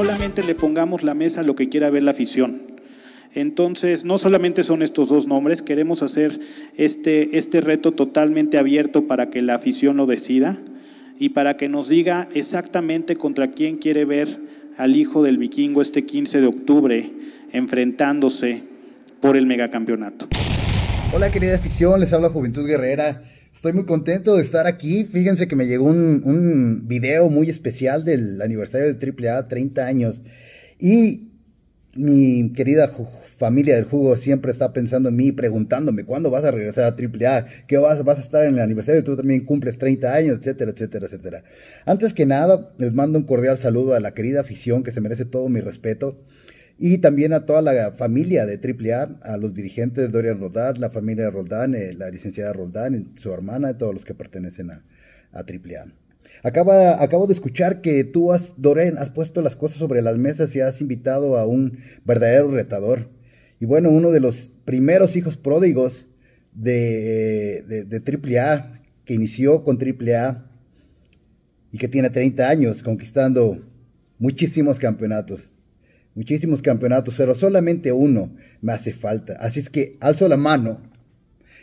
solamente le pongamos la mesa lo que quiera ver la afición. Entonces, no solamente son estos dos nombres, queremos hacer este, este reto totalmente abierto para que la afición lo decida y para que nos diga exactamente contra quién quiere ver al hijo del vikingo este 15 de octubre enfrentándose por el megacampeonato. Hola querida afición, les habla Juventud Guerrera Estoy muy contento de estar aquí. Fíjense que me llegó un, un video muy especial del aniversario de AAA, 30 años. Y mi querida familia del jugo siempre está pensando en mí, preguntándome cuándo vas a regresar a AAA, ¿Qué vas, vas a estar en el aniversario, tú también cumples 30 años, etcétera, etcétera, etcétera. Antes que nada, les mando un cordial saludo a la querida afición que se merece todo mi respeto y también a toda la familia de AAA, a los dirigentes de Dorian Roldán, la familia de Roldán, eh, la licenciada Roldán, su hermana, y todos los que pertenecen a, a AAA. Acaba, acabo de escuchar que tú, has, Doreen, has puesto las cosas sobre las mesas y has invitado a un verdadero retador. Y bueno, uno de los primeros hijos pródigos de, de, de AAA, que inició con AAA y que tiene 30 años conquistando muchísimos campeonatos muchísimos campeonatos, pero solamente uno me hace falta. Así es que alzo la mano.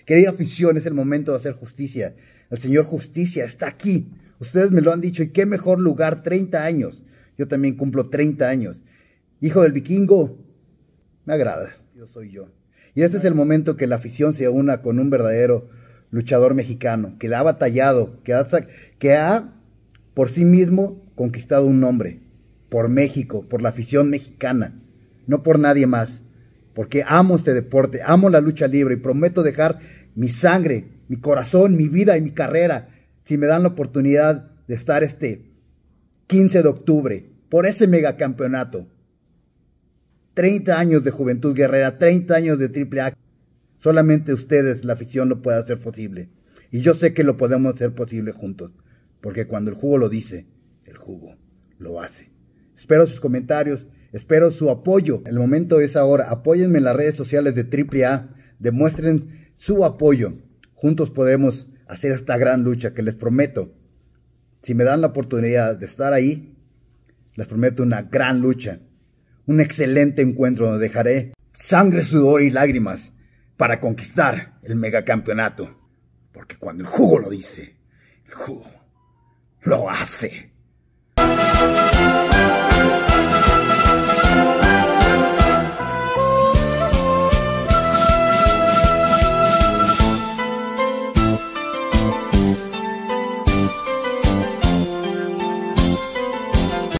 Querida afición, es el momento de hacer justicia. El Señor Justicia está aquí. Ustedes me lo han dicho y qué mejor lugar, 30 años. Yo también cumplo 30 años. Hijo del vikingo, me agrada. Yo soy yo. Y este es el momento que la afición se una con un verdadero luchador mexicano, que la ha batallado, que ha, que ha por sí mismo conquistado un nombre por México, por la afición mexicana, no por nadie más, porque amo este deporte, amo la lucha libre y prometo dejar mi sangre, mi corazón, mi vida y mi carrera si me dan la oportunidad de estar este 15 de octubre por ese megacampeonato. 30 años de Juventud Guerrera, 30 años de Triple A. Solamente ustedes, la afición, lo puede hacer posible. Y yo sé que lo podemos hacer posible juntos, porque cuando el jugo lo dice, el jugo lo hace. Espero sus comentarios, espero su apoyo. El momento es ahora. Apóyenme en las redes sociales de AAA. Demuestren su apoyo. Juntos podemos hacer esta gran lucha que les prometo. Si me dan la oportunidad de estar ahí, les prometo una gran lucha. Un excelente encuentro donde dejaré sangre, sudor y lágrimas para conquistar el megacampeonato. Porque cuando el jugo lo dice, el jugo lo hace.